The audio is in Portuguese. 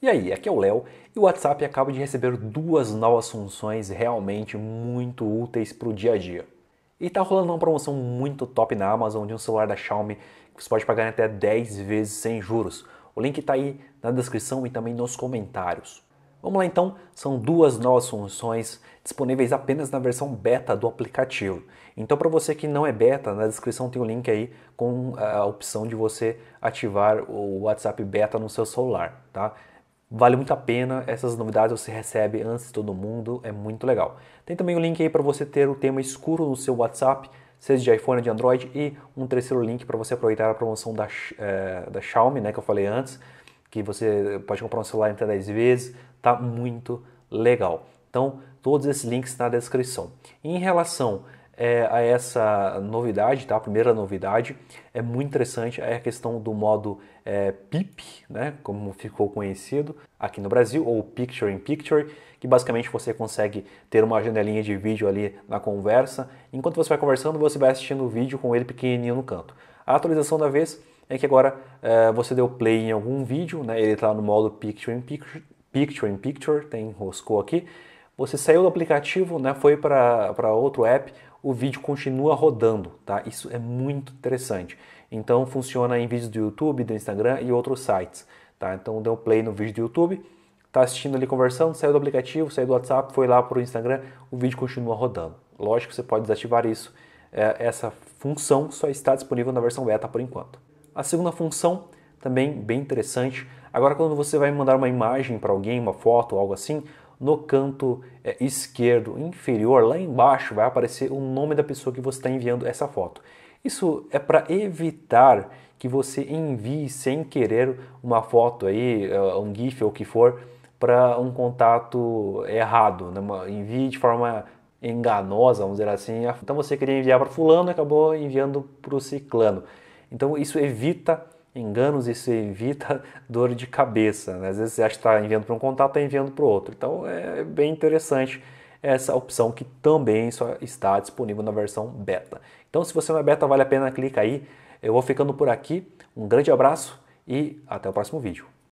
E aí, aqui é o Léo e o WhatsApp acaba de receber duas novas funções realmente muito úteis para o dia a dia. E tá rolando uma promoção muito top na Amazon de um celular da Xiaomi que você pode pagar até 10 vezes sem juros. O link está aí na descrição e também nos comentários. Vamos lá então, são duas novas funções disponíveis apenas na versão beta do aplicativo. Então para você que não é beta, na descrição tem o um link aí com eh, a opção de você ativar o WhatsApp beta no seu celular, tá? Vale muito a pena, essas novidades você recebe antes de todo mundo, é muito legal. Tem também o um link aí para você ter o tema escuro no seu WhatsApp, seja de iPhone ou de Android, e um terceiro link para você aproveitar a promoção da, é, da Xiaomi, né, que eu falei antes, que você pode comprar um celular em até 10 vezes, tá muito legal. Então, todos esses links na descrição. Em relação é, a essa novidade, tá? A primeira novidade é muito interessante é a questão do modo é, PIP, né? Como ficou conhecido aqui no Brasil, ou Picture in Picture, que basicamente você consegue ter uma janelinha de vídeo ali na conversa. Enquanto você vai conversando, você vai assistindo o vídeo com ele pequenininho no canto. A atualização da vez é que agora é, você deu play em algum vídeo, né? Ele está no modo Picture in Picture, Picture in Picture, tem roscou aqui você saiu do aplicativo, né, foi para outro app, o vídeo continua rodando, tá? Isso é muito interessante. Então funciona em vídeos do YouTube, do Instagram e outros sites, tá? Então deu play no vídeo do YouTube, tá assistindo ali conversando, saiu do aplicativo, saiu do WhatsApp, foi lá para o Instagram, o vídeo continua rodando. Lógico que você pode desativar isso. É, essa função só está disponível na versão beta por enquanto. A segunda função também bem interessante. Agora quando você vai mandar uma imagem para alguém, uma foto, algo assim, no canto é, esquerdo inferior, lá embaixo, vai aparecer o nome da pessoa que você está enviando essa foto. Isso é para evitar que você envie sem querer uma foto aí, eh, um GIF ou o que for, para um contato errado, né? envie de forma enganosa, vamos dizer assim. Ah, então você queria enviar para fulano, acabou enviando para o ciclano. Então isso evita enganos e se evita dor de cabeça. Né? Às vezes você acha que está enviando para um contato, está enviando para o outro. Então é, é bem interessante essa opção que também só está disponível na versão beta. Então se você não é beta, vale a pena clicar aí. Eu vou ficando por aqui. Um grande abraço e até o próximo vídeo.